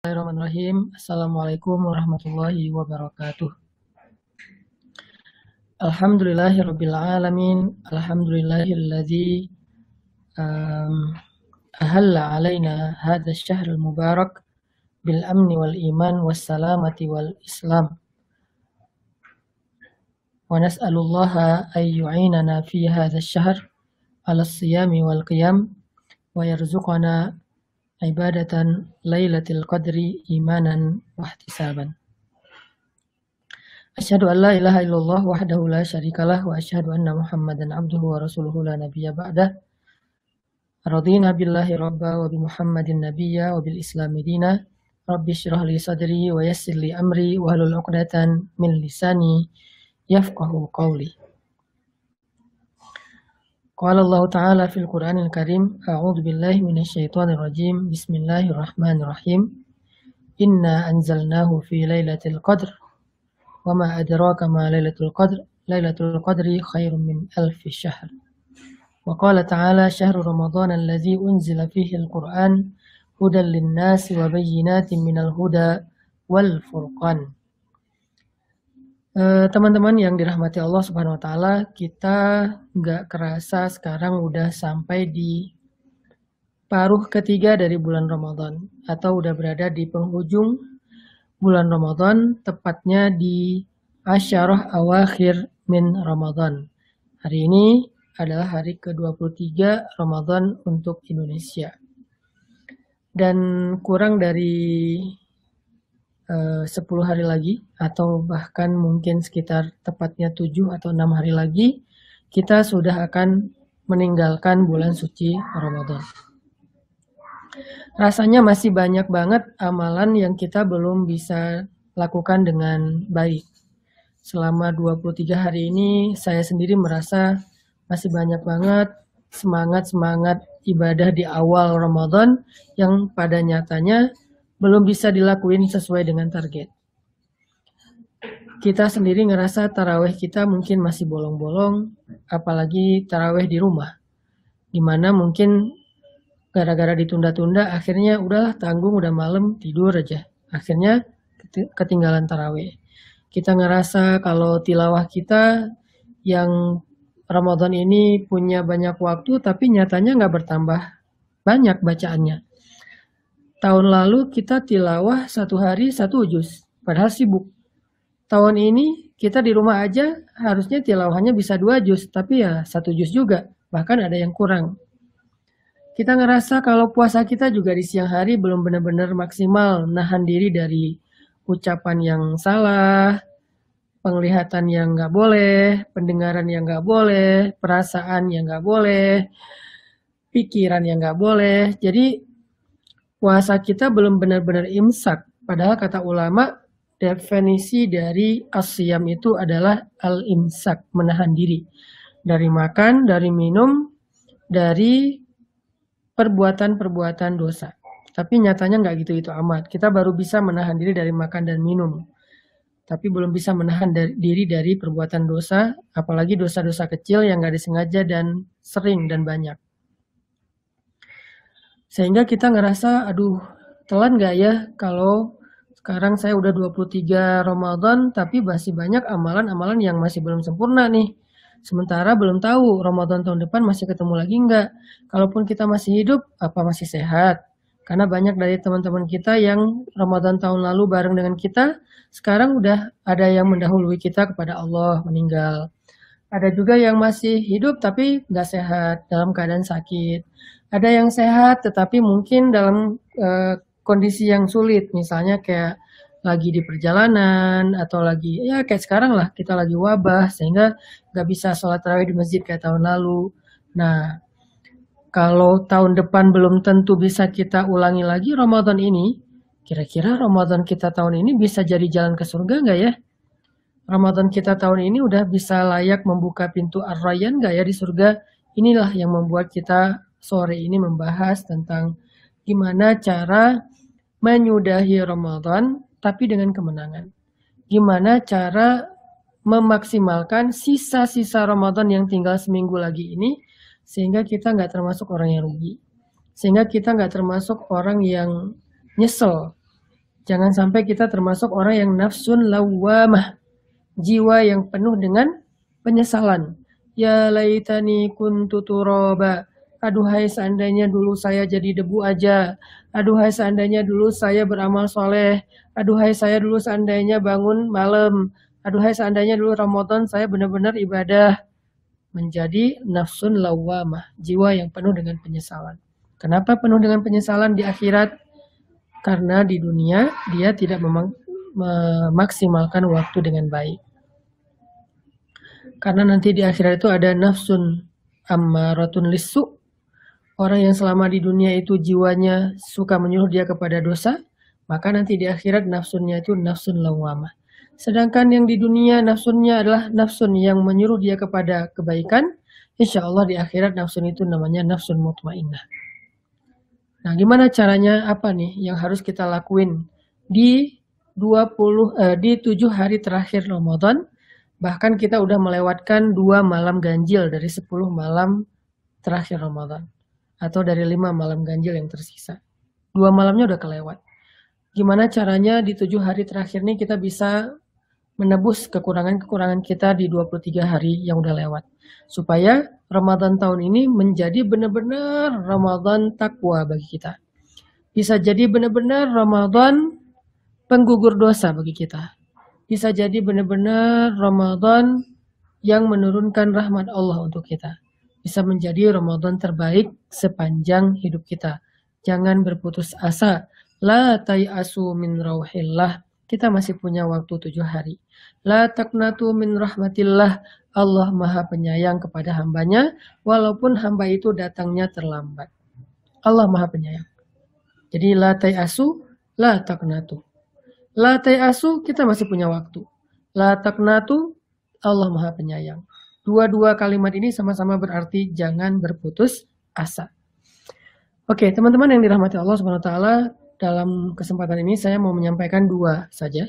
Bismillahirrahmanirrahim. Assalamualaikum warahmatullahi wabarakatuh. Alhamdulillahirabbil alamin. Alhamdulillahilladzi um, ahalla alaina hadha asyahr al-mubarak bil amni wal iman was salamati wal islam. Wa nas'alullaha ay yu'inana fi hadha asyahr ala as siyami wal qiyam wa yarzuqana ibadatan lailatul qadri imanan wa ihtisaban. Asyhadu an la ilaha illallah wahdahu la syarikalah wa asyhadu anna Muhammadan abduhu wa rasuluhu la nabiyya ba'dah. Radina billahi rabba wa bi Muhammadin nabiyya wa bil islami dina. Rabbi syrah li sadri wa yassir li amri wa hlul 'uqdatan min lisani yafqahu qawli. قال الله تعالى في القرآن الكريم أعوذ بالله من الشيطان الرجيم بسم الله الرحمن الرحيم إنا أنزلناه في ليلة القدر وما أدراك ما ليلة القدر ليلة القدر خير من ألف شهر وقال تعالى شهر رمضان الذي أنزل فيه القرآن هدى للناس وبينات من الهدى والفرقان Eh, teman-teman yang dirahmati Allah Subhanahu wa taala, kita nggak kerasa sekarang udah sampai di paruh ketiga dari bulan Ramadan atau udah berada di penghujung bulan Ramadan, tepatnya di asyarah awakhir min Ramadan. Hari ini adalah hari ke-23 Ramadan untuk Indonesia. Dan kurang dari 10 eh, hari lagi atau bahkan mungkin sekitar tepatnya 7 atau 6 hari lagi kita sudah akan meninggalkan bulan suci Ramadan. Rasanya masih banyak banget amalan yang kita belum bisa lakukan dengan baik. Selama 23 hari ini saya sendiri merasa masih banyak banget semangat-semangat ibadah di awal Ramadan yang pada nyatanya belum bisa dilakuin sesuai dengan target. Kita sendiri ngerasa taraweh kita mungkin masih bolong-bolong, apalagi taraweh di rumah, dimana mungkin gara-gara ditunda-tunda akhirnya udah tanggung udah malam tidur aja. Akhirnya ketinggalan taraweh. Kita ngerasa kalau tilawah kita yang Ramadan ini punya banyak waktu tapi nyatanya nggak bertambah banyak bacaannya. Tahun lalu kita tilawah satu hari satu juz, padahal sibuk. Tahun ini kita di rumah aja harusnya tilawahnya bisa dua juz, tapi ya satu juz juga, bahkan ada yang kurang. Kita ngerasa kalau puasa kita juga di siang hari belum benar-benar maksimal nahan diri dari ucapan yang salah, penglihatan yang nggak boleh, pendengaran yang nggak boleh, perasaan yang nggak boleh, pikiran yang nggak boleh. Jadi puasa kita belum benar-benar imsak. Padahal kata ulama, definisi dari asyam itu adalah al-imsak, menahan diri. Dari makan, dari minum, dari perbuatan-perbuatan dosa. Tapi nyatanya nggak gitu itu amat. Kita baru bisa menahan diri dari makan dan minum. Tapi belum bisa menahan diri dari perbuatan dosa, apalagi dosa-dosa kecil yang nggak disengaja dan sering dan banyak. Sehingga kita ngerasa, aduh telan gak ya kalau sekarang saya udah 23 Ramadan tapi masih banyak amalan-amalan yang masih belum sempurna nih. Sementara belum tahu Ramadan tahun depan masih ketemu lagi enggak. Kalaupun kita masih hidup, apa masih sehat? Karena banyak dari teman-teman kita yang Ramadan tahun lalu bareng dengan kita, sekarang udah ada yang mendahului kita kepada Allah meninggal. Ada juga yang masih hidup tapi nggak sehat dalam keadaan sakit. Ada yang sehat tetapi mungkin dalam e, kondisi yang sulit, misalnya kayak lagi di perjalanan atau lagi ya kayak sekarang lah kita lagi wabah sehingga nggak bisa sholat tarawih di masjid kayak tahun lalu. Nah kalau tahun depan belum tentu bisa kita ulangi lagi Ramadan ini, kira-kira Ramadan kita tahun ini bisa jadi jalan ke surga nggak ya? Ramadan kita tahun ini udah bisa layak membuka pintu Ar-Rayyan nggak ya di surga? Inilah yang membuat kita sore ini membahas tentang gimana cara menyudahi Ramadan tapi dengan kemenangan. Gimana cara memaksimalkan sisa-sisa Ramadan yang tinggal seminggu lagi ini sehingga kita nggak termasuk orang yang rugi. Sehingga kita nggak termasuk orang yang nyesel Jangan sampai kita termasuk orang yang nafsun lawamah jiwa yang penuh dengan penyesalan. Ya laitani kuntu turoba. Aduhai seandainya dulu saya jadi debu aja. Aduhai seandainya dulu saya beramal soleh. Aduhai saya dulu seandainya bangun malam. Aduhai seandainya dulu Ramadan saya benar-benar ibadah. Menjadi nafsun lawamah. Jiwa yang penuh dengan penyesalan. Kenapa penuh dengan penyesalan di akhirat? Karena di dunia dia tidak memaksimalkan waktu dengan baik. Karena nanti di akhirat itu ada nafsun ammaratun lisu. Orang yang selama di dunia itu jiwanya suka menyuruh dia kepada dosa, maka nanti di akhirat nafsunnya itu nafsun lawamah. Sedangkan yang di dunia nafsunnya adalah nafsun yang menyuruh dia kepada kebaikan, insya Allah di akhirat nafsun itu namanya nafsun mutmainah. Nah, gimana caranya apa nih yang harus kita lakuin di 20 eh, di 7 hari terakhir Ramadan Bahkan kita udah melewatkan dua malam ganjil dari 10 malam terakhir Ramadan. Atau dari lima malam ganjil yang tersisa. Dua malamnya udah kelewat. Gimana caranya di tujuh hari terakhir ini kita bisa menebus kekurangan-kekurangan kita di 23 hari yang udah lewat. Supaya Ramadan tahun ini menjadi benar-benar Ramadan takwa bagi kita. Bisa jadi benar-benar Ramadan penggugur dosa bagi kita bisa jadi benar-benar Ramadan yang menurunkan rahmat Allah untuk kita. Bisa menjadi Ramadan terbaik sepanjang hidup kita. Jangan berputus asa. La tay'asu min rauhillah. Kita masih punya waktu tujuh hari. La taknatu min rahmatillah. Allah maha penyayang kepada hambanya, walaupun hamba itu datangnya terlambat. Allah maha penyayang. Jadi la tay'asu, la taknatu. La asu kita masih punya waktu. La taknatu, Allah maha penyayang. Dua-dua kalimat ini sama-sama berarti jangan berputus asa. Oke, teman-teman yang dirahmati Allah Subhanahu taala, dalam kesempatan ini saya mau menyampaikan dua saja.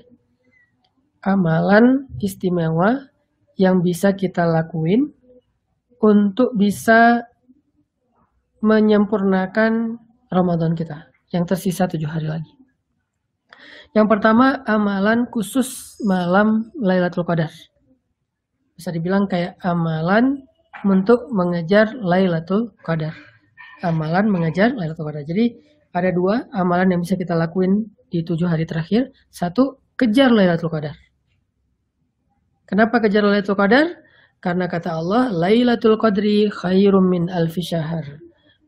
Amalan istimewa yang bisa kita lakuin untuk bisa menyempurnakan Ramadan kita yang tersisa tujuh hari lagi. Yang pertama, amalan khusus malam Lailatul Qadar. Bisa dibilang kayak amalan untuk mengejar Lailatul Qadar. Amalan mengejar Lailatul Qadar. Jadi ada dua amalan yang bisa kita lakuin di tujuh hari terakhir. Satu, kejar Lailatul Qadar. Kenapa kejar Lailatul Qadar? Karena kata Allah, Lailatul Qadri khairum min alfi syahr.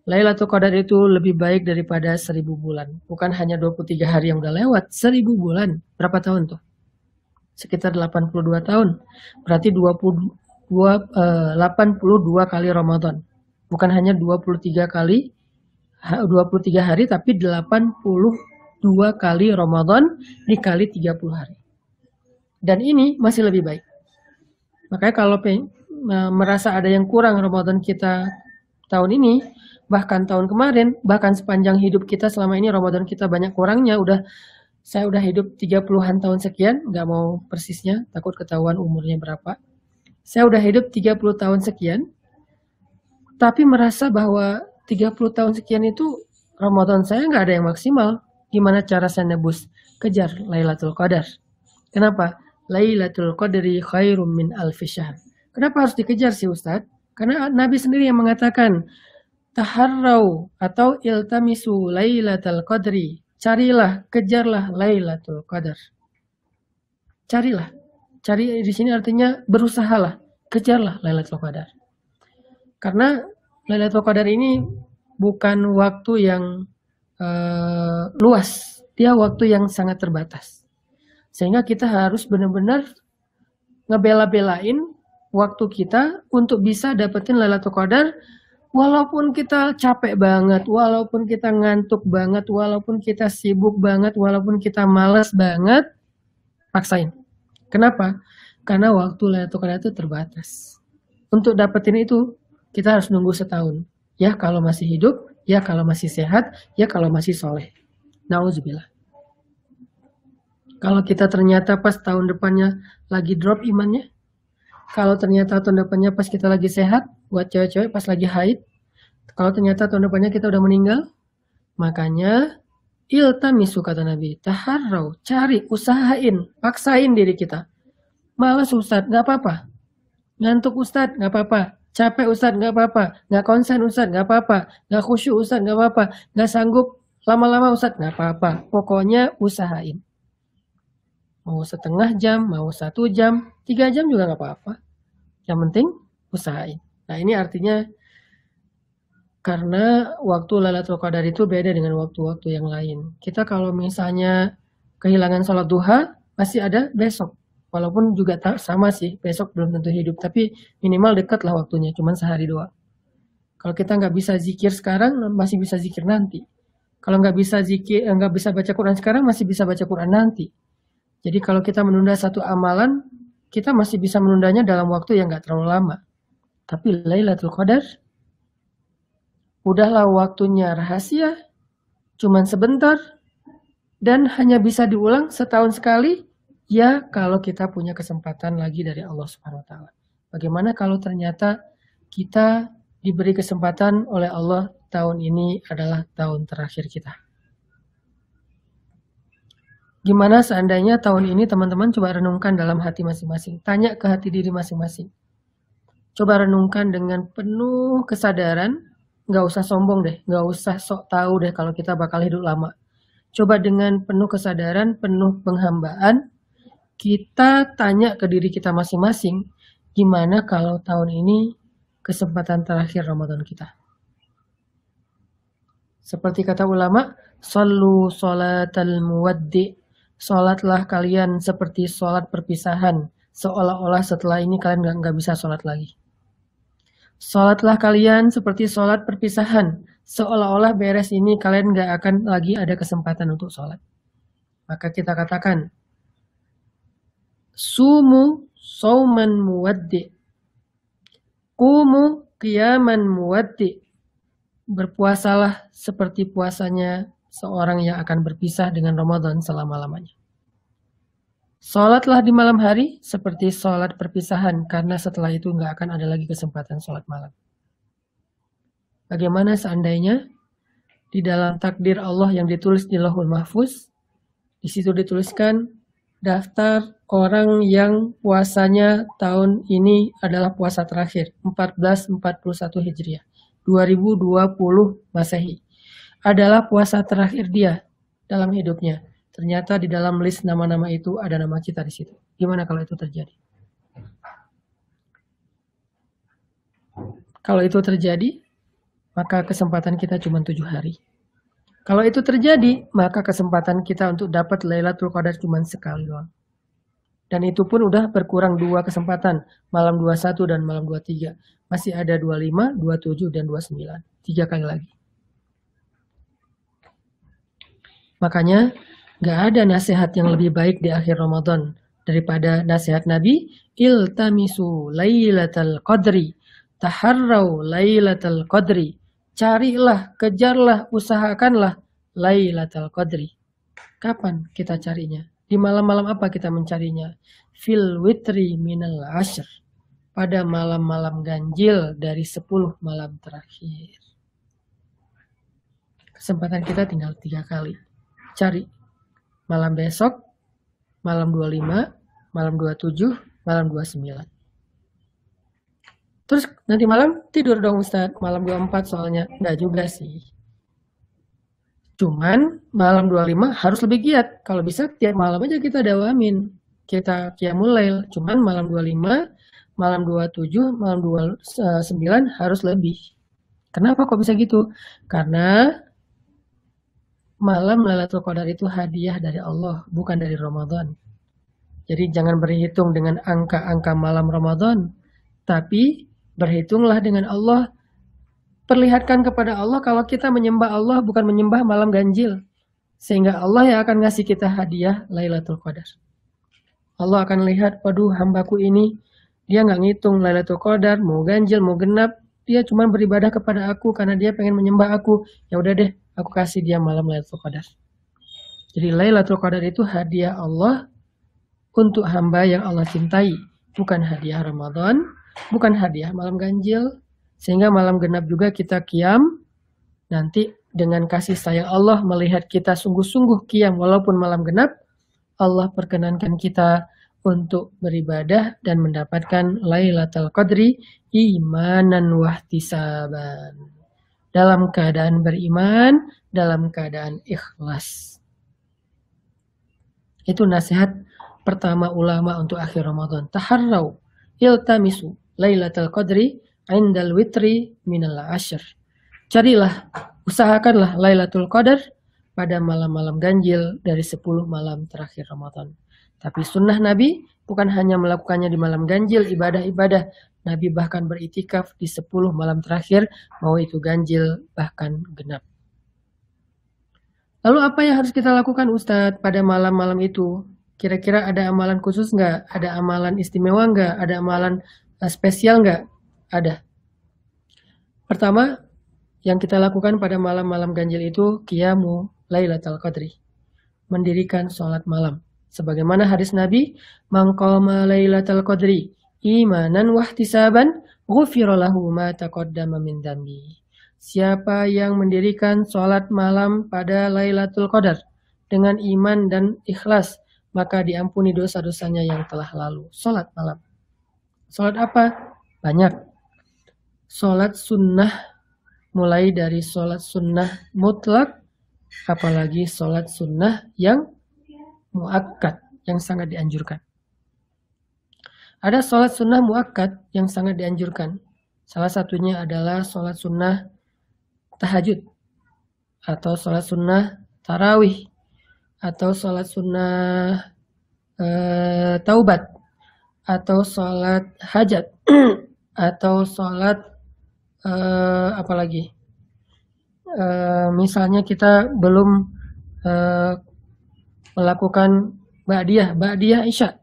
Lailatul Qadar itu lebih baik daripada seribu bulan. Bukan hanya 23 hari yang udah lewat, seribu bulan. Berapa tahun tuh? Sekitar 82 tahun. Berarti 22, eh, 82 kali Ramadan. Bukan hanya 23 kali 23 hari tapi 82 kali Ramadan dikali 30 hari. Dan ini masih lebih baik. Makanya kalau merasa ada yang kurang Ramadan kita tahun ini, bahkan tahun kemarin, bahkan sepanjang hidup kita selama ini Ramadan kita banyak kurangnya, udah saya udah hidup 30-an tahun sekian, nggak mau persisnya, takut ketahuan umurnya berapa. Saya udah hidup 30 tahun sekian, tapi merasa bahwa 30 tahun sekian itu Ramadan saya nggak ada yang maksimal. Gimana cara saya nebus? Kejar Lailatul Qadar. Kenapa? Lailatul Qadri khairum min al Kenapa harus dikejar sih Ustadz? Karena Nabi sendiri yang mengatakan Taharrau atau iltamisu Lailatul Qadri. Carilah, kejarlah Lailatul Qadar. Carilah. Cari di sini artinya berusahalah, kejarlah Lailatul Qadar. Karena Lailatul Qadar ini bukan waktu yang uh, luas, dia waktu yang sangat terbatas. Sehingga kita harus benar-benar ngebela-belain waktu kita untuk bisa dapetin Lailatul Qadar walaupun kita capek banget, walaupun kita ngantuk banget, walaupun kita sibuk banget, walaupun kita males banget, paksain. Kenapa? Karena waktu Lailatul Qadar itu terbatas. Untuk dapetin itu, kita harus nunggu setahun. Ya kalau masih hidup, ya kalau masih sehat, ya kalau masih soleh. Nauzubillah. Kalau kita ternyata pas tahun depannya lagi drop imannya, kalau ternyata tahun depannya pas kita lagi sehat, buat cewek-cewek pas lagi haid, kalau ternyata tahun depannya kita udah meninggal, makanya iltamisu kata Nabi, taharau, cari, usahain, paksain diri kita. Males Ustadz, gak apa-apa. Ngantuk Ustadz, gak apa-apa. Capek Ustadz, gak apa-apa. Gak konsen Ustadz, nggak apa-apa. Gak khusyuk Ustadz, nggak apa-apa. Gak sanggup, lama-lama Ustadz, gak apa-apa. Pokoknya usahain. Mau setengah jam, mau satu jam, tiga jam juga nggak apa-apa. Yang penting usahain. Nah ini artinya karena waktu Lailatul Qadar itu beda dengan waktu-waktu yang lain. Kita kalau misalnya kehilangan sholat duha, pasti ada besok. Walaupun juga sama sih, besok belum tentu hidup. Tapi minimal dekat lah waktunya, cuman sehari dua. Kalau kita nggak bisa zikir sekarang, masih bisa zikir nanti. Kalau nggak bisa zikir, eh, nggak bisa baca Quran sekarang, masih bisa baca Quran nanti. Jadi kalau kita menunda satu amalan, kita masih bisa menundanya dalam waktu yang gak terlalu lama. Tapi Lailatul Qadar, udahlah waktunya rahasia, cuman sebentar, dan hanya bisa diulang setahun sekali, ya kalau kita punya kesempatan lagi dari Allah Subhanahu Wa Taala. Bagaimana kalau ternyata kita diberi kesempatan oleh Allah tahun ini adalah tahun terakhir kita. Gimana seandainya tahun ini teman-teman coba renungkan dalam hati masing-masing. Tanya ke hati diri masing-masing. Coba renungkan dengan penuh kesadaran. Nggak usah sombong deh, nggak usah sok tahu deh kalau kita bakal hidup lama. Coba dengan penuh kesadaran, penuh penghambaan, kita tanya ke diri kita masing-masing, gimana kalau tahun ini kesempatan terakhir Ramadan kita. Seperti kata ulama, Sallu salatal muwaddi' Sholatlah kalian seperti sholat perpisahan, seolah-olah setelah ini kalian nggak bisa sholat lagi. Sholatlah kalian seperti sholat perpisahan, seolah-olah beres ini kalian nggak akan lagi ada kesempatan untuk sholat. Maka kita katakan, Sumu sauman muwaddi. Kumu kiaman muwaddi. Berpuasalah seperti puasanya seorang yang akan berpisah dengan Ramadan selama-lamanya. Sholatlah di malam hari seperti sholat perpisahan karena setelah itu nggak akan ada lagi kesempatan sholat malam. Bagaimana seandainya di dalam takdir Allah yang ditulis di lahul mahfuz, di situ dituliskan daftar orang yang puasanya tahun ini adalah puasa terakhir, 1441 Hijriah, 2020 Masehi adalah puasa terakhir dia dalam hidupnya. Ternyata di dalam list nama-nama itu ada nama kita di situ. Gimana kalau itu terjadi? Kalau itu terjadi, maka kesempatan kita cuma tujuh hari. Kalau itu terjadi, maka kesempatan kita untuk dapat Lailatul Qadar cuma sekali doang. Dan itu pun udah berkurang dua kesempatan, malam 21 dan malam 23. Masih ada 25, 27, dan 29. Tiga kali lagi. Makanya nggak ada nasihat yang lebih baik di akhir Ramadan daripada nasihat Nabi, iltamisu lailatul qadri, taharrau lailatul qadri. Carilah, kejarlah, usahakanlah lailatul qadri. Kapan kita carinya? Di malam-malam apa kita mencarinya? Fil witri minal ashr. Pada malam-malam ganjil dari 10 malam terakhir. Kesempatan kita tinggal tiga kali. Cari malam besok, malam 25, malam 27, malam 29. Terus nanti malam tidur dong Ustadz, malam 24 soalnya. Nggak juga sih. Cuman malam 25 harus lebih giat. Kalau bisa tiap malam aja kita dawamin. Kita kiamulail Cuman malam 25, malam 27, malam 29 harus lebih. Kenapa kok bisa gitu? Karena malam Lailatul Qadar itu hadiah dari Allah, bukan dari Ramadan. Jadi jangan berhitung dengan angka-angka malam Ramadan, tapi berhitunglah dengan Allah. Perlihatkan kepada Allah kalau kita menyembah Allah bukan menyembah malam ganjil. Sehingga Allah yang akan ngasih kita hadiah Lailatul Qadar. Allah akan lihat, waduh hambaku ini, dia nggak ngitung Lailatul Qadar, mau ganjil, mau genap, dia cuma beribadah kepada aku karena dia pengen menyembah aku. Ya udah deh, aku kasih dia malam Lailatul Qadar. Jadi Lailatul Qadar itu hadiah Allah untuk hamba yang Allah cintai, bukan hadiah Ramadan, bukan hadiah malam ganjil, sehingga malam genap juga kita kiam, nanti dengan kasih sayang Allah melihat kita sungguh-sungguh kiam walaupun malam genap, Allah perkenankan kita untuk beribadah dan mendapatkan Lailatul Qadri imanan wahtisaban dalam keadaan beriman, dalam keadaan ikhlas. Itu nasihat pertama ulama untuk akhir Ramadan. Taharraw iltamisu lailatul qadri indal witri minal ashr. Carilah, usahakanlah Lailatul Qadar pada malam-malam ganjil dari 10 malam terakhir Ramadan. Tapi sunnah Nabi bukan hanya melakukannya di malam ganjil ibadah-ibadah, Nabi bahkan beritikaf di 10 malam terakhir, mau itu ganjil bahkan genap. Lalu apa yang harus kita lakukan Ustadz pada malam-malam itu? Kira-kira ada amalan khusus nggak? Ada amalan istimewa nggak? Ada amalan eh, spesial nggak? Ada. Pertama, yang kita lakukan pada malam-malam ganjil itu qiyamu lailatul qadri. Mendirikan sholat malam. Sebagaimana hadis Nabi, Mangkoma lailatul qadri imanan wahtisaban saban ma taqaddama min Siapa yang mendirikan sholat malam pada Lailatul Qadar dengan iman dan ikhlas, maka diampuni dosa-dosanya yang telah lalu. Sholat malam. Sholat apa? Banyak. Sholat sunnah mulai dari sholat sunnah mutlak, apalagi sholat sunnah yang muakkad, yang sangat dianjurkan. Ada sholat sunnah muakkad yang sangat dianjurkan. Salah satunya adalah sholat sunnah tahajud atau sholat sunnah tarawih atau sholat sunnah e, taubat atau sholat hajat atau sholat e, apa lagi e, misalnya kita belum e, melakukan ba'diyah ba'diyah isya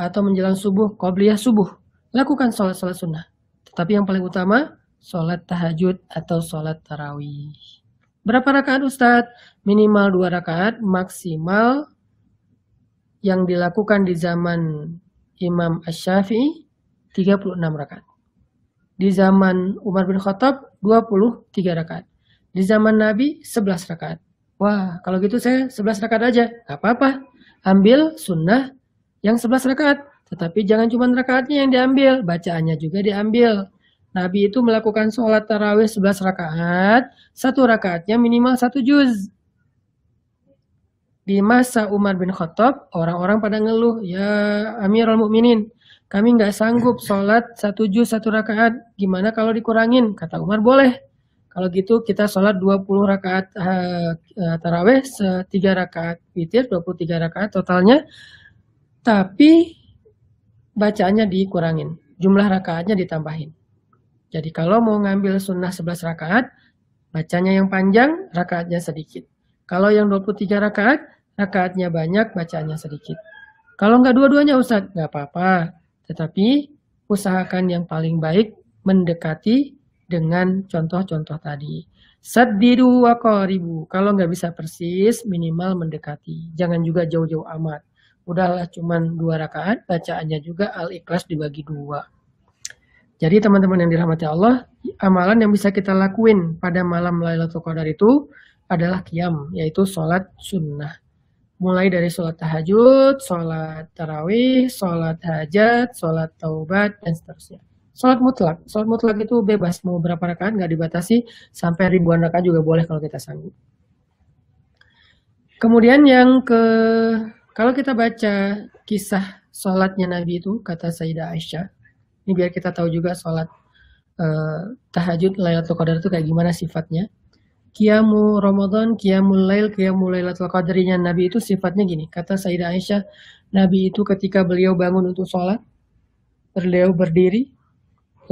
atau menjelang subuh, qobliyah subuh, lakukan sholat-sholat sunnah. Tetapi yang paling utama, sholat tahajud atau sholat tarawih. Berapa rakaat ustad Minimal dua rakaat, maksimal yang dilakukan di zaman Imam Ash-Syafi'i 36 rakaat. Di zaman Umar bin Khattab 23 rakaat. Di zaman Nabi 11 rakaat. Wah, kalau gitu saya 11 rakaat aja. Gak apa-apa. Ambil sunnah yang sebelas rakaat. Tetapi jangan cuma rakaatnya yang diambil, bacaannya juga diambil. Nabi itu melakukan sholat tarawih sebelas rakaat, satu rakaatnya minimal satu juz. Di masa Umar bin Khattab, orang-orang pada ngeluh, ya Amirul Mukminin, kami nggak sanggup sholat satu juz satu rakaat, gimana kalau dikurangin? Kata Umar, boleh. Kalau gitu kita sholat 20 rakaat uh, eh, eh, taraweh, 3 rakaat witir, 23 rakaat totalnya tapi bacaannya dikurangin, jumlah rakaatnya ditambahin. Jadi kalau mau ngambil sunnah 11 rakaat, bacanya yang panjang, rakaatnya sedikit. Kalau yang 23 rakaat, rakaatnya banyak, bacanya sedikit. Kalau nggak dua-duanya Ustaz, nggak apa-apa. Tetapi usahakan yang paling baik mendekati dengan contoh-contoh tadi. Sadiru wa ribu, Kalau nggak bisa persis, minimal mendekati. Jangan juga jauh-jauh amat udahlah cuman dua rakaat bacaannya juga al-ikhlas dibagi dua jadi teman-teman yang dirahmati Allah amalan yang bisa kita lakuin pada malam Lailatul Qadar itu adalah kiam yaitu sholat sunnah mulai dari sholat tahajud, sholat tarawih, sholat hajat, sholat taubat, dan seterusnya. Sholat mutlak, sholat mutlak itu bebas mau berapa rakaat nggak dibatasi sampai ribuan rakaat juga boleh kalau kita sanggup. Kemudian yang ke kalau kita baca kisah sholatnya Nabi itu, kata Sayyidah Aisyah, ini biar kita tahu juga sholat eh, tahajud Lailatul Qadar itu kayak gimana sifatnya. Kiamu Ramadan, Kiamul Lail, Kiamul Lailatul Qadarinya Nabi itu sifatnya gini. Kata Sayyidah Aisyah, Nabi itu ketika beliau bangun untuk sholat, beliau berdiri,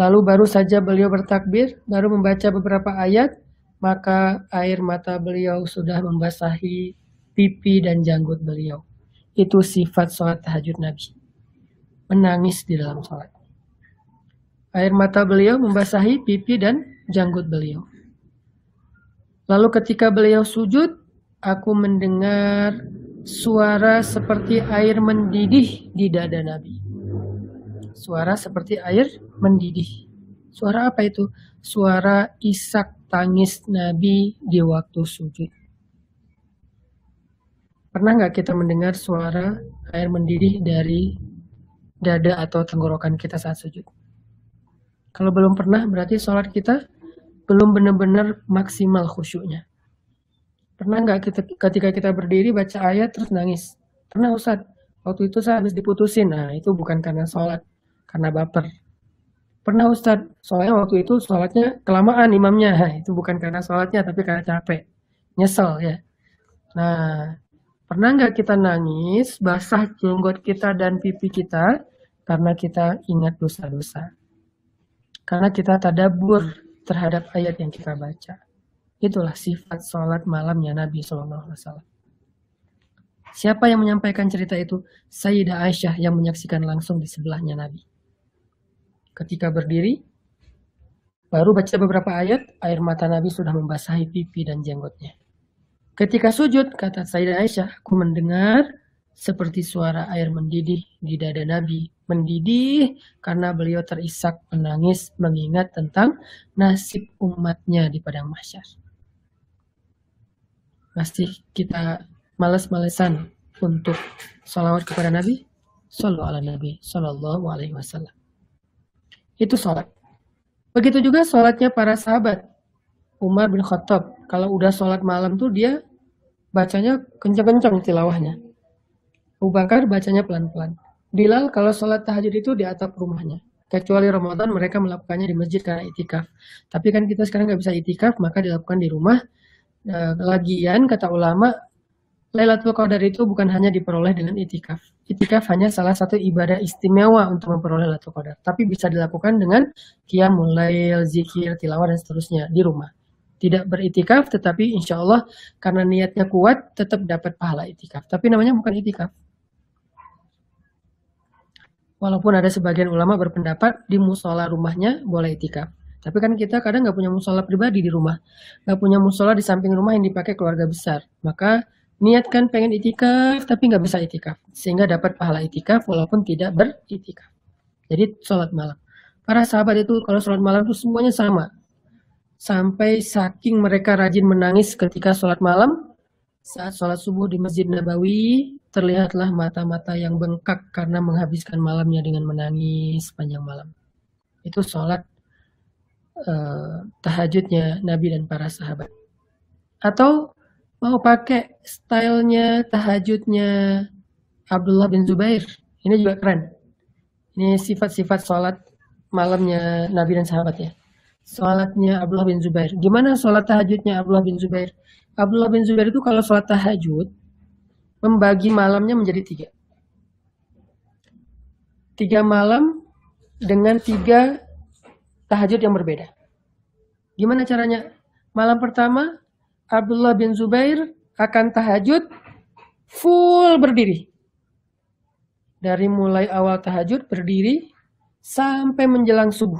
lalu baru saja beliau bertakbir, baru membaca beberapa ayat, maka air mata beliau sudah membasahi pipi dan janggut beliau. Itu sifat sholat tahajud Nabi. Menangis di dalam sholat. Air mata beliau membasahi pipi dan janggut beliau. Lalu ketika beliau sujud, aku mendengar suara seperti air mendidih di dada Nabi. Suara seperti air mendidih. Suara apa itu? Suara isak tangis Nabi di waktu sujud. Pernah nggak kita mendengar suara air mendidih dari dada atau tenggorokan kita saat sujud? Kalau belum pernah, berarti sholat kita belum benar-benar maksimal khusyuknya. Pernah nggak kita ketika kita berdiri baca ayat terus nangis? Pernah Ustaz. Waktu itu saya habis diputusin. Nah, itu bukan karena sholat, karena baper. Pernah Ustaz, soalnya waktu itu sholatnya kelamaan imamnya. Nah, itu bukan karena sholatnya, tapi karena capek. Nyesel ya. Nah, Pernah nggak kita nangis, basah jenggot kita dan pipi kita karena kita ingat dosa-dosa? Karena kita tadabur terhadap ayat yang kita baca. Itulah sifat sholat malamnya Nabi Shallallahu Alaihi Wasallam. Siapa yang menyampaikan cerita itu? Sayyidah Aisyah yang menyaksikan langsung di sebelahnya Nabi. Ketika berdiri, baru baca beberapa ayat, air mata Nabi sudah membasahi pipi dan jenggotnya. Ketika sujud, kata Sayyidah Aisyah, aku mendengar seperti suara air mendidih di dada Nabi. Mendidih karena beliau terisak menangis mengingat tentang nasib umatnya di padang mahsyar. Masih kita males malesan untuk salawat kepada Nabi? Sallu ala Nabi Sallallahu alaihi wasallam. Itu sholat. Begitu juga sholatnya para sahabat. Umar bin Khattab. Kalau udah sholat malam tuh dia bacanya kencang-kencang tilawahnya. Abu Bakar bacanya pelan-pelan. Bilal kalau sholat tahajud itu di atap rumahnya. Kecuali Ramadan mereka melakukannya di masjid karena itikaf. Tapi kan kita sekarang nggak bisa itikaf, maka dilakukan di rumah. E, lagian kata ulama, Lailatul Qadar itu bukan hanya diperoleh dengan itikaf. Itikaf hanya salah satu ibadah istimewa untuk memperoleh Lailatul Qadar. Tapi bisa dilakukan dengan qiyamul lail, zikir, tilawah, dan seterusnya di rumah tidak beritikaf tetapi insya Allah karena niatnya kuat tetap dapat pahala itikaf tapi namanya bukan itikaf walaupun ada sebagian ulama berpendapat di musola rumahnya boleh itikaf tapi kan kita kadang nggak punya musola pribadi di rumah nggak punya musola di samping rumah yang dipakai keluarga besar maka niatkan pengen itikaf tapi nggak bisa itikaf sehingga dapat pahala itikaf walaupun tidak beritikaf jadi sholat malam para sahabat itu kalau sholat malam itu semuanya sama sampai saking mereka rajin menangis ketika sholat malam, saat sholat subuh di Masjid Nabawi, terlihatlah mata-mata yang bengkak karena menghabiskan malamnya dengan menangis sepanjang malam. Itu sholat eh, tahajudnya Nabi dan para sahabat. Atau mau pakai stylenya tahajudnya Abdullah bin Zubair. Ini juga keren. Ini sifat-sifat sholat malamnya Nabi dan sahabat ya sholatnya Abdullah bin Zubair. Gimana sholat tahajudnya Abdullah bin Zubair? Abdullah bin Zubair itu kalau sholat tahajud, membagi malamnya menjadi tiga. Tiga malam dengan tiga tahajud yang berbeda. Gimana caranya? Malam pertama, Abdullah bin Zubair akan tahajud full berdiri. Dari mulai awal tahajud berdiri sampai menjelang subuh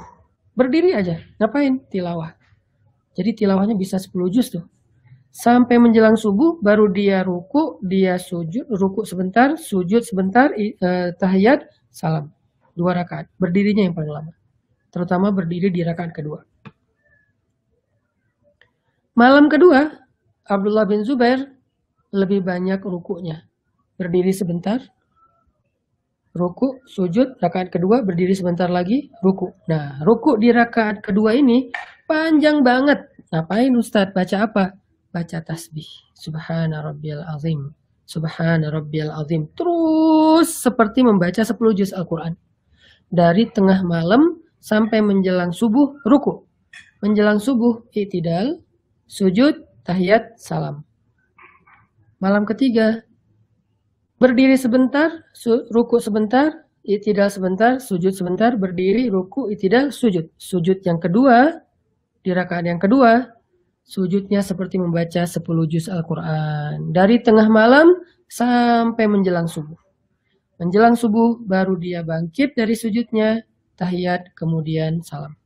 Berdiri aja, ngapain? Tilawah. Jadi tilawahnya bisa 10 juz tuh. Sampai menjelang subuh baru dia ruku, dia sujud, ruku sebentar, sujud sebentar, eh, tahiyat, salam. Dua rakaat. Berdirinya yang paling lama. Terutama berdiri di rakaat kedua. Malam kedua, Abdullah bin Zubair lebih banyak rukunya. Berdiri sebentar, ruku, sujud, rakaat kedua berdiri sebentar lagi, ruku. Nah, ruku di rakaat kedua ini panjang banget. Ngapain Ustadz? Baca apa? Baca tasbih. Subhana Rabbil Azim. Subhana Rabbil Azim. Terus seperti membaca 10 juz Al-Quran. Dari tengah malam sampai menjelang subuh, ruku. Menjelang subuh, itidal, sujud, tahiyat, salam. Malam ketiga, Berdiri sebentar, ruku sebentar, itidal sebentar, sujud sebentar, berdiri, ruku, itidal, sujud. Sujud yang kedua, di rakaat yang kedua, sujudnya seperti membaca 10 juz Al-Quran. Dari tengah malam sampai menjelang subuh. Menjelang subuh baru dia bangkit dari sujudnya, tahiyat, kemudian salam.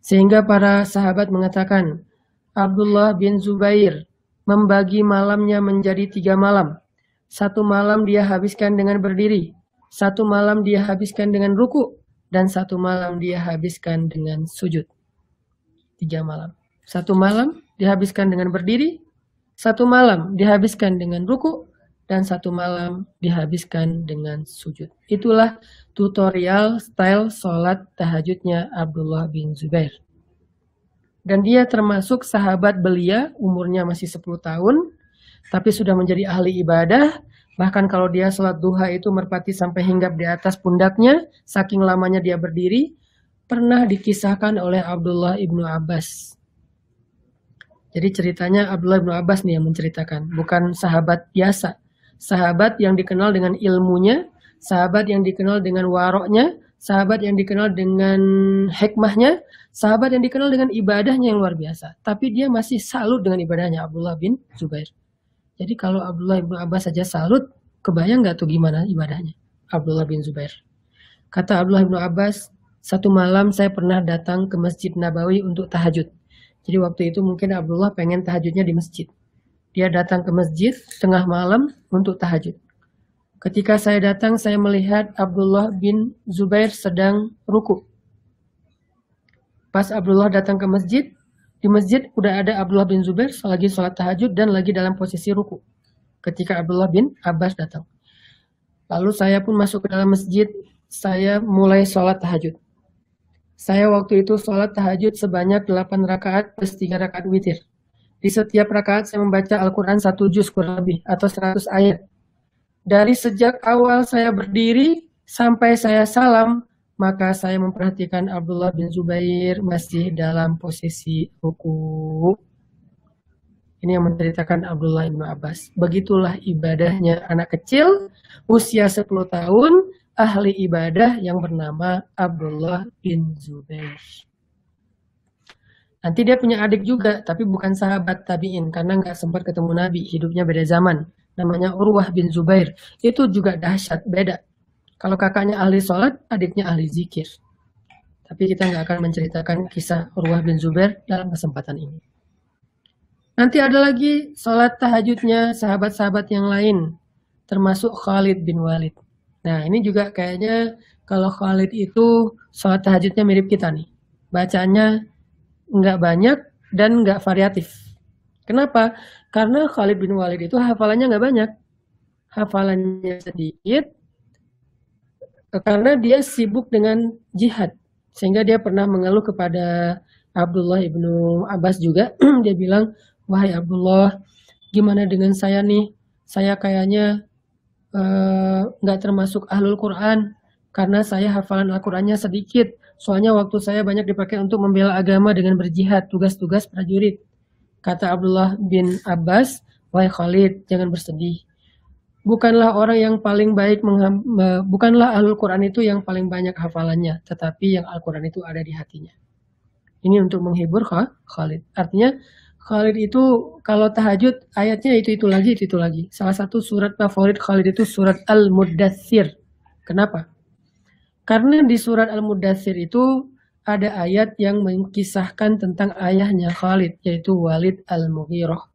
Sehingga para sahabat mengatakan, Abdullah bin Zubair membagi malamnya menjadi tiga malam. Satu malam dia habiskan dengan berdiri. Satu malam dia habiskan dengan ruku. Dan satu malam dia habiskan dengan sujud. Tiga malam. Satu malam dihabiskan dengan berdiri. Satu malam dihabiskan dengan ruku. Dan satu malam dihabiskan dengan sujud. Itulah tutorial style sholat tahajudnya Abdullah bin Zubair dan dia termasuk sahabat belia, umurnya masih 10 tahun, tapi sudah menjadi ahli ibadah, bahkan kalau dia sholat duha itu merpati sampai hinggap di atas pundaknya, saking lamanya dia berdiri, pernah dikisahkan oleh Abdullah ibnu Abbas. Jadi ceritanya Abdullah ibnu Abbas nih yang menceritakan, bukan sahabat biasa. Sahabat yang dikenal dengan ilmunya, sahabat yang dikenal dengan waroknya, sahabat yang dikenal dengan hikmahnya, sahabat yang dikenal dengan ibadahnya yang luar biasa. Tapi dia masih salut dengan ibadahnya Abdullah bin Zubair. Jadi kalau Abdullah bin Abbas saja salut, kebayang nggak tuh gimana ibadahnya? Abdullah bin Zubair. Kata Abdullah bin Abbas, satu malam saya pernah datang ke Masjid Nabawi untuk tahajud. Jadi waktu itu mungkin Abdullah pengen tahajudnya di masjid. Dia datang ke masjid tengah malam untuk tahajud. Ketika saya datang, saya melihat Abdullah bin Zubair sedang ruku. Pas Abdullah datang ke masjid, di masjid udah ada Abdullah bin Zubair lagi sholat tahajud dan lagi dalam posisi ruku. Ketika Abdullah bin Abbas datang. Lalu saya pun masuk ke dalam masjid, saya mulai sholat tahajud. Saya waktu itu sholat tahajud sebanyak 8 rakaat plus 3 rakaat witir. Di setiap rakaat saya membaca Al-Quran satu juz kurang lebih atau 100 ayat. Dari sejak awal saya berdiri sampai saya salam, maka saya memperhatikan Abdullah bin Zubair masih dalam posisi ruku. Ini yang menceritakan Abdullah bin Abbas. Begitulah ibadahnya anak kecil usia 10 tahun ahli ibadah yang bernama Abdullah bin Zubair. Nanti dia punya adik juga, tapi bukan sahabat tabiin karena nggak sempat ketemu Nabi, hidupnya beda zaman. Namanya Urwah bin Zubair. Itu juga dahsyat, beda kalau kakaknya ahli sholat, adiknya ahli zikir. Tapi kita nggak akan menceritakan kisah Urwah bin Zubair dalam kesempatan ini. Nanti ada lagi sholat tahajudnya sahabat-sahabat yang lain, termasuk Khalid bin Walid. Nah ini juga kayaknya kalau Khalid itu sholat tahajudnya mirip kita nih. Bacanya nggak banyak dan nggak variatif. Kenapa? Karena Khalid bin Walid itu hafalannya nggak banyak. Hafalannya sedikit, karena dia sibuk dengan jihad sehingga dia pernah mengeluh kepada Abdullah ibnu Abbas juga dia bilang wahai Abdullah gimana dengan saya nih saya kayaknya eh, nggak uh, termasuk ahlul Quran karena saya hafalan Al-Qurannya sedikit soalnya waktu saya banyak dipakai untuk membela agama dengan berjihad tugas-tugas prajurit kata Abdullah bin Abbas wahai Khalid jangan bersedih bukanlah orang yang paling baik bukanlah Al-Qur'an itu yang paling banyak hafalannya, tetapi yang Al-Qur'an itu ada di hatinya. Ini untuk menghibur Khalid. Artinya Khalid itu kalau tahajud ayatnya itu-itu lagi, itu-itu lagi. Salah satu surat favorit Khalid itu surat Al-Muddatsir. Kenapa? Karena di surat Al-Muddatsir itu ada ayat yang mengkisahkan tentang ayahnya Khalid yaitu Walid Al-Mughirah.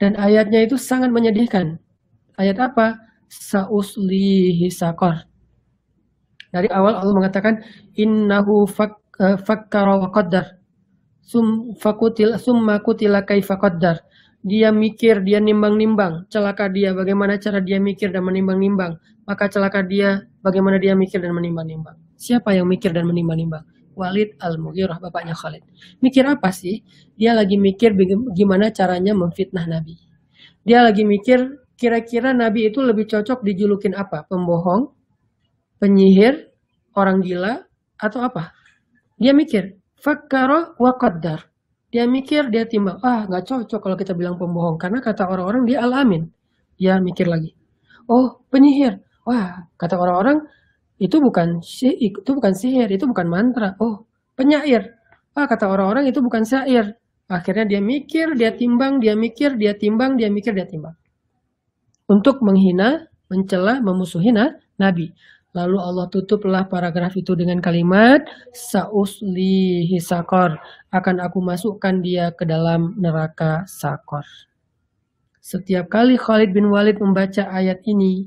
Dan ayatnya itu sangat menyedihkan Ayat apa? Sauslihi sakor. Dari awal Allah mengatakan innahu fak, eh, fakkara wa qaddar. Sum fakutil summa kutila kaifa qaddar. Dia mikir, dia nimbang-nimbang. Celaka dia bagaimana cara dia mikir dan menimbang-nimbang. Maka celaka dia bagaimana dia mikir dan menimbang-nimbang. Siapa yang mikir dan menimbang-nimbang? Walid Al-Mughirah, bapaknya Khalid. Mikir apa sih? Dia lagi mikir gimana caranya memfitnah Nabi. Dia lagi mikir kira-kira Nabi itu lebih cocok dijulukin apa? Pembohong, penyihir, orang gila, atau apa? Dia mikir, fakaro wa Dia mikir, dia timbang, ah nggak cocok kalau kita bilang pembohong. Karena kata orang-orang dia alamin. Dia mikir lagi. Oh, penyihir. Wah, kata orang-orang itu bukan sihir, itu bukan sihir, itu bukan mantra. Oh, penyair. Ah, kata orang-orang itu bukan syair. Akhirnya dia mikir, dia timbang, dia mikir, dia timbang, dia mikir, dia timbang untuk menghina, mencela, memusuhi Nabi. Lalu Allah tutuplah paragraf itu dengan kalimat Sausli hisakor akan aku masukkan dia ke dalam neraka sakor. Setiap kali Khalid bin Walid membaca ayat ini,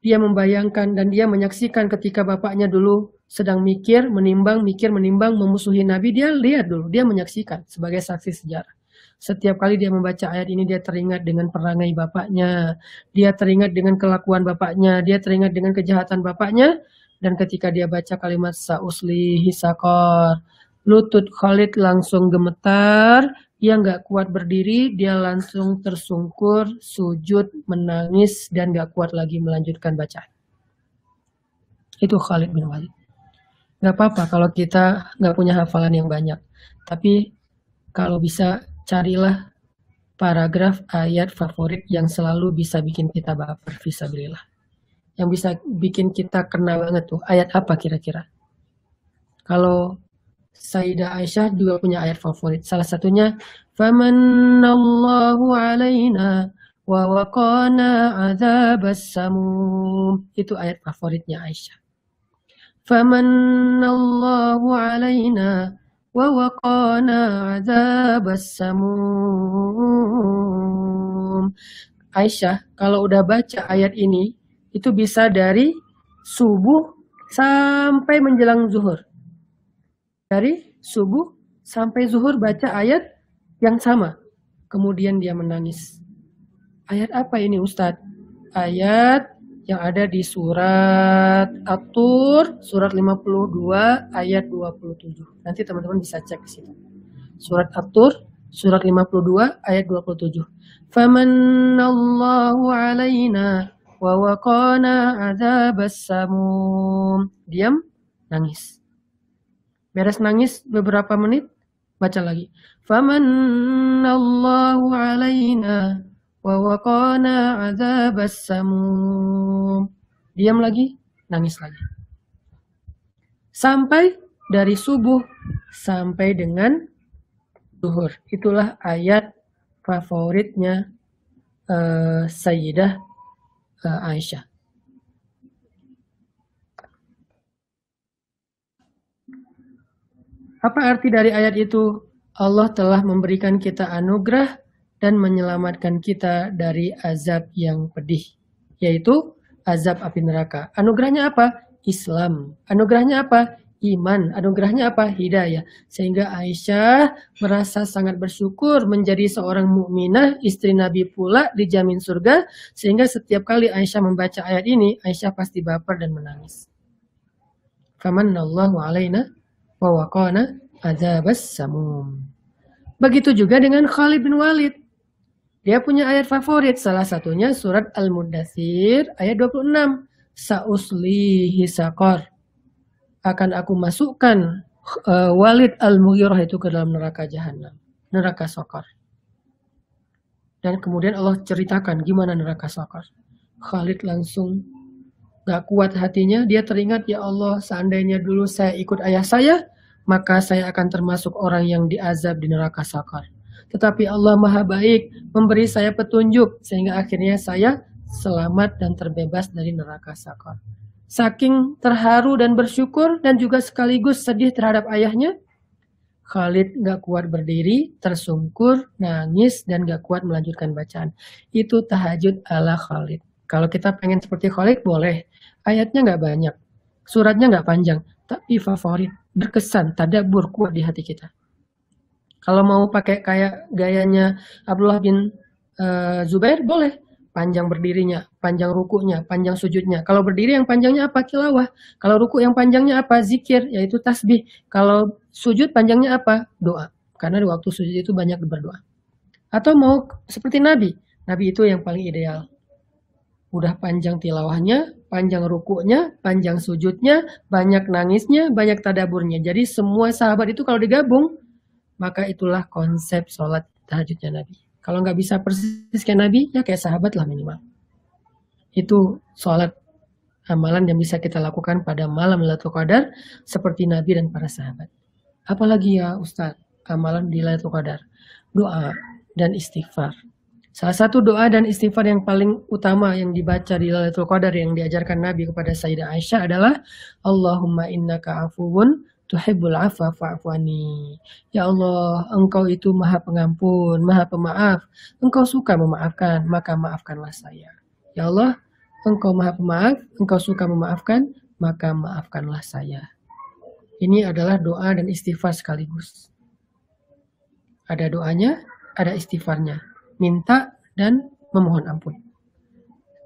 dia membayangkan dan dia menyaksikan ketika bapaknya dulu sedang mikir, menimbang, mikir, menimbang, memusuhi Nabi, dia lihat dulu, dia menyaksikan sebagai saksi sejarah. Setiap kali dia membaca ayat ini, dia teringat dengan perangai bapaknya, dia teringat dengan kelakuan bapaknya, dia teringat dengan kejahatan bapaknya, dan ketika dia baca kalimat sausli hisakor, lutut Khalid langsung gemetar, ia nggak kuat berdiri, dia langsung tersungkur, sujud, menangis, dan nggak kuat lagi melanjutkan bacaan. Itu Khalid bin Walid. Nggak apa-apa kalau kita nggak punya hafalan yang banyak. Tapi kalau bisa carilah paragraf ayat favorit yang selalu bisa bikin kita baper, visabilillah. Yang bisa bikin kita kena banget tuh, ayat apa kira-kira? Kalau Sayyidah Aisyah juga punya ayat favorit. Salah satunya, Famanallahu alaina wa waqana azabas samum. Itu ayat favoritnya Aisyah. Famanallahu alaina ووقانا عذاب السموم. Aisyah, kalau udah baca ayat ini, itu bisa dari subuh sampai menjelang zuhur. Dari subuh sampai zuhur baca ayat yang sama. Kemudian dia menangis. Ayat apa ini Ustadz? Ayat yang ada di surat Atur surat 52 ayat 27. Nanti teman-teman bisa cek di situ. Surat Atur surat 52 ayat 27. Famanallahu alaina wa waqana adzabas samum. Diam, nangis. Beres nangis beberapa menit, baca lagi. Famanallahu alaina Wa waqana adzabas samum. Diam lagi, nangis lagi. Sampai dari subuh sampai dengan zuhur. Itulah ayat favoritnya uh, Sayyidah uh, Aisyah. Apa arti dari ayat itu? Allah telah memberikan kita anugerah dan menyelamatkan kita dari azab yang pedih, yaitu azab api neraka. Anugerahnya apa? Islam. Anugerahnya apa? Iman. Anugerahnya apa? Hidayah. Sehingga Aisyah merasa sangat bersyukur menjadi seorang mukminah, istri Nabi pula dijamin surga, sehingga setiap kali Aisyah membaca ayat ini, Aisyah pasti baper dan menangis. Famanallahu alaina wa waqana azabas samum. Begitu juga dengan Khalid bin Walid. Dia punya ayat favorit, salah satunya surat Al-Mudathir ayat 26. Sa'uslihi hisakor Akan aku masukkan uh, Walid Al-Mughirah itu ke dalam neraka jahanam, neraka sokor. Dan kemudian Allah ceritakan gimana neraka sokor. Khalid langsung gak kuat hatinya, dia teringat ya Allah seandainya dulu saya ikut ayah saya, maka saya akan termasuk orang yang diazab di neraka sokor. Tetapi Allah Maha Baik memberi saya petunjuk sehingga akhirnya saya selamat dan terbebas dari neraka sakor. Saking terharu dan bersyukur dan juga sekaligus sedih terhadap ayahnya, Khalid gak kuat berdiri, tersungkur, nangis, dan gak kuat melanjutkan bacaan. Itu tahajud ala Khalid. Kalau kita pengen seperti Khalid, boleh. Ayatnya gak banyak, suratnya gak panjang, tapi favorit, berkesan, tadabur, kuat di hati kita. Kalau mau pakai kayak gayanya Abdullah bin uh, Zubair boleh panjang berdirinya, panjang rukunya, panjang sujudnya. Kalau berdiri yang panjangnya apa? Kilawah. Kalau ruku yang panjangnya apa? Zikir, yaitu tasbih. Kalau sujud panjangnya apa? Doa. Karena di waktu sujud itu banyak berdoa. Atau mau seperti Nabi. Nabi itu yang paling ideal. Udah panjang tilawahnya, panjang rukunya, panjang sujudnya, banyak nangisnya, banyak tadaburnya. Jadi semua sahabat itu kalau digabung, maka itulah konsep sholat tahajudnya Nabi. Kalau nggak bisa persis kayak Nabi, ya kayak sahabat lah minimal. Itu sholat amalan yang bisa kita lakukan pada malam Lailatul Qadar seperti Nabi dan para sahabat. Apalagi ya Ustaz, amalan di Lailatul Qadar, doa dan istighfar. Salah satu doa dan istighfar yang paling utama yang dibaca di Lailatul Qadar yang diajarkan Nabi kepada Sayyidah Aisyah adalah Allahumma innaka afuun tuhibbul afwa fa'afwani. Ya Allah, Engkau itu Maha Pengampun, Maha Pemaaf. Engkau suka memaafkan, maka maafkanlah saya. Ya Allah, Engkau Maha Pemaaf, Engkau suka memaafkan, maka maafkanlah saya. Ini adalah doa dan istighfar sekaligus. Ada doanya, ada istighfarnya. Minta dan memohon ampun.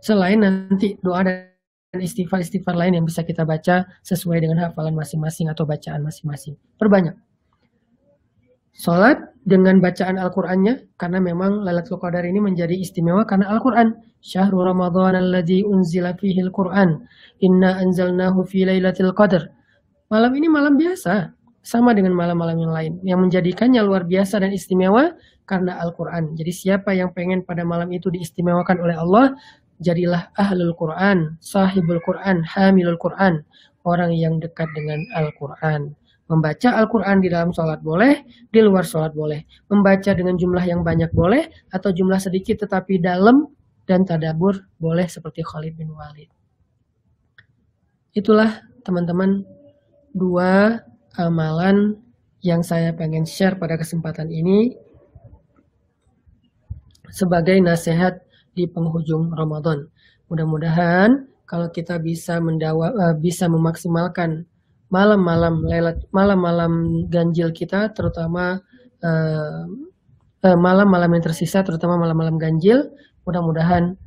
Selain nanti doa dan dan istighfar-istighfar lain yang bisa kita baca sesuai dengan hafalan masing-masing atau bacaan masing-masing. Perbanyak. Salat dengan bacaan Al-Qur'annya karena memang Lailatul Qadar ini menjadi istimewa karena Al-Qur'an. Syahrul Ramadan alladzi unzila fihi Al-Qur'an. Inna anzalnahu fi Lailatul Qadar. Malam ini malam biasa, sama dengan malam-malam yang lain yang menjadikannya luar biasa dan istimewa karena Al-Qur'an. Jadi siapa yang pengen pada malam itu diistimewakan oleh Allah, Jadilah ahlul Quran, sahibul Quran, hamilul Quran, orang yang dekat dengan Al-Quran. Membaca Al-Quran di dalam sholat boleh, di luar sholat boleh. Membaca dengan jumlah yang banyak boleh, atau jumlah sedikit tetapi dalam dan tadabur boleh seperti Khalid bin Walid. Itulah teman-teman dua amalan yang saya pengen share pada kesempatan ini sebagai nasihat di penghujung Ramadan. Mudah-mudahan kalau kita bisa mendawa, eh, bisa memaksimalkan malam-malam malam-malam ganjil kita terutama eh, eh, malam-malam uh, yang tersisa terutama malam-malam ganjil mudah-mudahan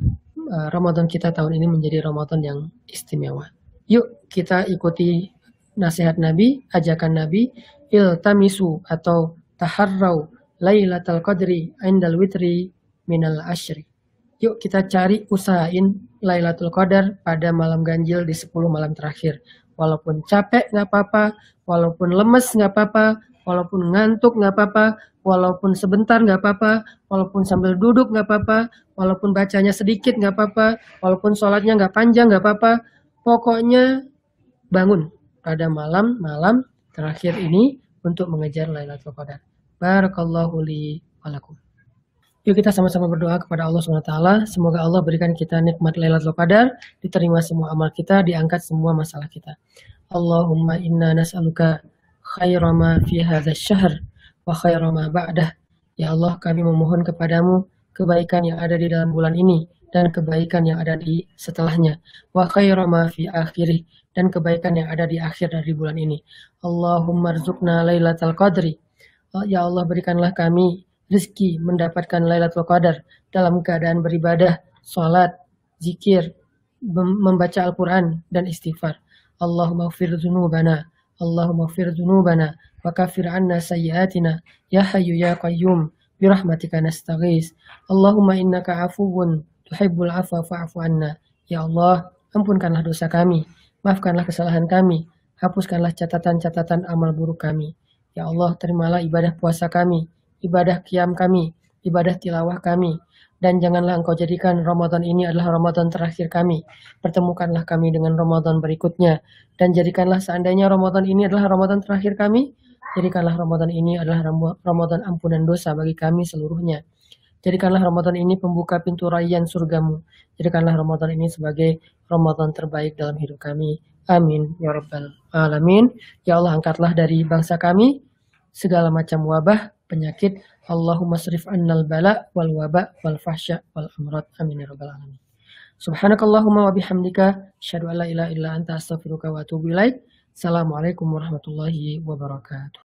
uh, Ramadan kita tahun ini menjadi Ramadan yang istimewa. Yuk kita ikuti nasihat Nabi, ajakan Nabi iltamisu atau taharrau lailatul qadri indal witri minal asyrik. Yuk kita cari usahain Lailatul Qadar pada malam ganjil di 10 malam terakhir. Walaupun capek nggak apa-apa, walaupun lemes nggak apa-apa, walaupun ngantuk nggak apa-apa, walaupun sebentar nggak apa-apa, walaupun sambil duduk nggak apa-apa, walaupun bacanya sedikit nggak apa-apa, walaupun sholatnya nggak panjang nggak apa-apa, pokoknya bangun pada malam-malam terakhir ini untuk mengejar Lailatul Qadar. Barakallahu li walakum. Yuk kita sama-sama berdoa kepada Allah SWT. Semoga Allah berikan kita nikmat Lailatul Qadar, diterima semua amal kita, diangkat semua masalah kita. Allahumma inna nas'aluka khaira ma fi hadha syahr wa khaira ba'dah. Ya Allah, kami memohon kepadamu kebaikan yang ada di dalam bulan ini dan kebaikan yang ada di setelahnya. Wa khaira fi akhirih dan kebaikan yang ada di akhir dari bulan ini. Allahumma rzuqna lailatul qadri. Ya Allah, berikanlah kami rezeki mendapatkan Lailatul Qadar dalam keadaan beribadah, sholat, zikir, membaca Al-Quran dan istighfar. Allahumma fir dzunubana, Allahumma fir dzunubana wa kafir anna sayyiatina ya hayyu ya qayyum birahmatika nastaghis. Allahumma innaka afuwun tuhibbul afwa fa'fu anna. Ya Allah, ampunkanlah dosa kami, maafkanlah kesalahan kami, hapuskanlah catatan-catatan amal buruk kami. Ya Allah, terimalah ibadah puasa kami, ibadah kiam kami, ibadah tilawah kami, dan janganlah engkau jadikan Ramadan ini adalah Ramadan terakhir kami. Pertemukanlah kami dengan Ramadan berikutnya. Dan jadikanlah seandainya Ramadan ini adalah Ramadan terakhir kami, jadikanlah Ramadan ini adalah Ramadan ampunan dosa bagi kami seluruhnya. Jadikanlah Ramadan ini pembuka pintu raian surgamu. Jadikanlah Ramadan ini sebagai Ramadan terbaik dalam hidup kami. Amin. Ya Rabbal Alamin. Ya Allah angkatlah dari bangsa kami segala macam wabah, penyakit. Allahumma srif annal bala wal waba wal fahsya wal amrat. Amin ya rabbal alamin. Subhanakallahumma wa bihamdika asyhadu an ilaha illa anta astaghfiruka wa atubu ilaik. Assalamualaikum warahmatullahi wabarakatuh.